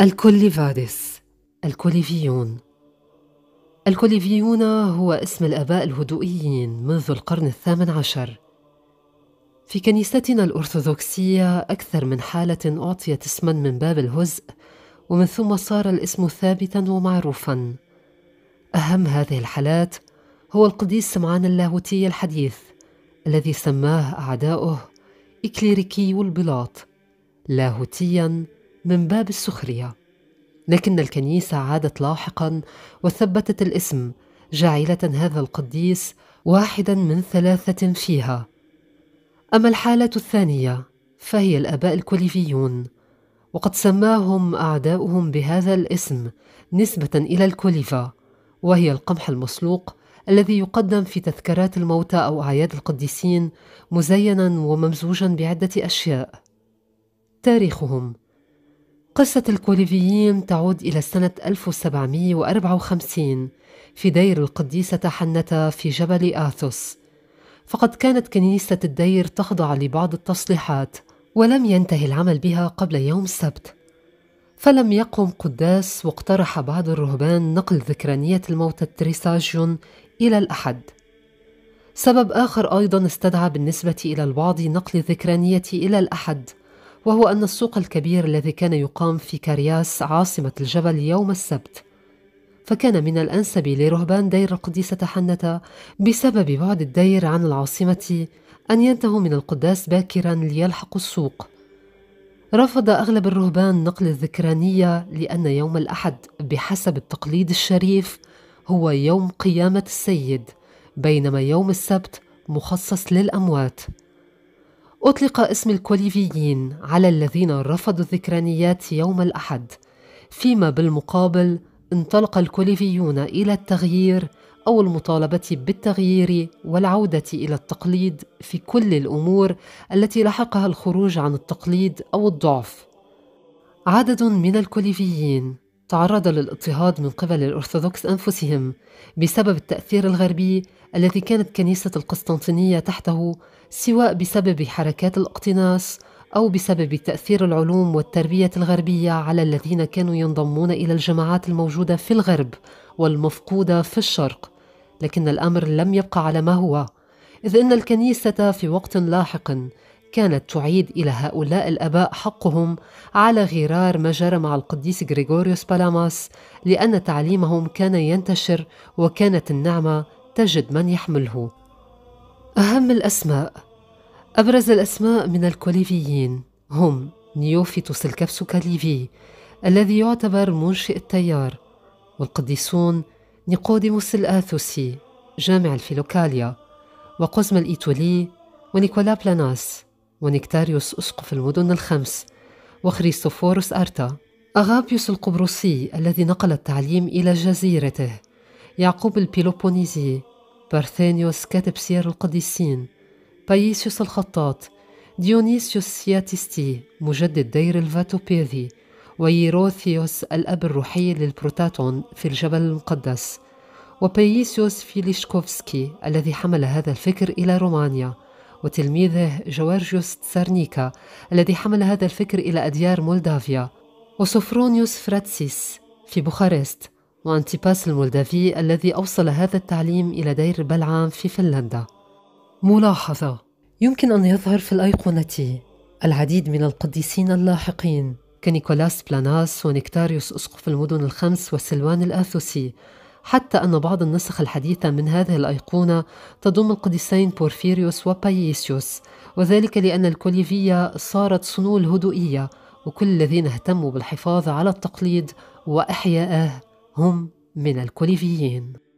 الكوليفاديس الكوليفيون الكوليفيون هو اسم الآباء الهدوئيين منذ القرن الثامن عشر في كنيستنا الأرثوذكسية أكثر من حالة أعطيت اسما من باب الهزء ومن ثم صار الاسم ثابتا ومعروفا أهم هذه الحالات هو القديس سمعان اللاهوتي الحديث الذي سماه أعداؤه إكليريكي البلاط لاهوتيا من باب السخريه لكن الكنيسه عادت لاحقا وثبتت الاسم جاعله هذا القديس واحدا من ثلاثه فيها اما الحاله الثانيه فهي الاباء الكوليفيون وقد سماهم اعداؤهم بهذا الاسم نسبه الى الكوليفا وهي القمح المسلوق الذي يقدم في تذكارات الموتى او اعياد القديسين مزينا وممزوجا بعده اشياء تاريخهم قصة الكوليفيين تعود إلى سنة 1754 في دير القديسة حنة في جبل آثوس فقد كانت كنيسة الدير تخضع لبعض التصليحات ولم ينتهي العمل بها قبل يوم السبت فلم يقم قداس واقترح بعض الرهبان نقل ذكرانية الموتى التريساجيون إلى الأحد سبب آخر أيضا استدعى بالنسبة إلى البعض نقل ذكرانية إلى الأحد وهو أن السوق الكبير الذي كان يقام في كارياس عاصمة الجبل يوم السبت فكان من الأنسب لرهبان دير القديسة حنة بسبب بعد الدير عن العاصمة أن ينتهوا من القداس باكرا ليلحقوا السوق رفض أغلب الرهبان نقل الذكرانية لأن يوم الأحد بحسب التقليد الشريف هو يوم قيامة السيد بينما يوم السبت مخصص للأموات أطلق اسم الكوليفيين على الذين رفضوا الذكرانيات يوم الأحد فيما بالمقابل انطلق الكوليفيون إلى التغيير أو المطالبة بالتغيير والعودة إلى التقليد في كل الأمور التي لحقها الخروج عن التقليد أو الضعف عدد من الكوليفيين تعرض للاضطهاد من قبل الأرثوذكس أنفسهم بسبب التأثير الغربي الذي كانت كنيسة القسطنطينية تحته سواء بسبب حركات الأقتناص أو بسبب تأثير العلوم والتربية الغربية على الذين كانوا ينضمون إلى الجماعات الموجودة في الغرب والمفقودة في الشرق لكن الأمر لم يبقى على ما هو إذ إن الكنيسة في وقت لاحق كانت تعيد إلى هؤلاء الآباء حقهم على غرار ما جرى مع القديس غريغوريوس بالاماس لأن تعليمهم كان ينتشر وكانت النعمة تجد من يحمله أهم الأسماء أبرز الأسماء من الكوليفيين هم نيوفيتوس كاليفي الذي يعتبر منشئ التيار والقديسون نيقوديموس الآثوسي جامع الفيلوكاليا وقزم الإيتولي ونيكولا بلاناس ونكتاريوس أسقف المدن الخمس وخريستوفوروس أرتا أغابيوس القبرصي الذي نقل التعليم إلى جزيرته يعقوب البيلوبونيزي بارثينيوس كاتب سير القديسين بايسيوس الخطاط ديونيسيوس سياتيستي مجدد دير الفاتوبيذي ويروثيوس الأب الروحي للبروتاتون في الجبل المقدس وبايسيوس فيليشكوفسكي الذي حمل هذا الفكر إلى رومانيا وتلميذه جوارجيوس تسارنيكا الذي حمل هذا الفكر إلى أديار مولدافيا وصفرونيوس فراتسيس في بوخارست وأنتيباس المولدافي الذي أوصل هذا التعليم إلى دير بلعام في فنلندا ملاحظة يمكن أن يظهر في الأيقونة العديد من القديسين اللاحقين كنيكولاس بلاناس ونكتاريوس أسقف المدن الخمس وسلوان الآثوسي حتى أن بعض النسخ الحديثة من هذه الأيقونة تضم القديسين بورفيريوس وباييسيوس وذلك لأن الكوليفية صارت صنو الهدوئية وكل الذين اهتموا بالحفاظ على التقليد وإحيائه هم من الكوليفيين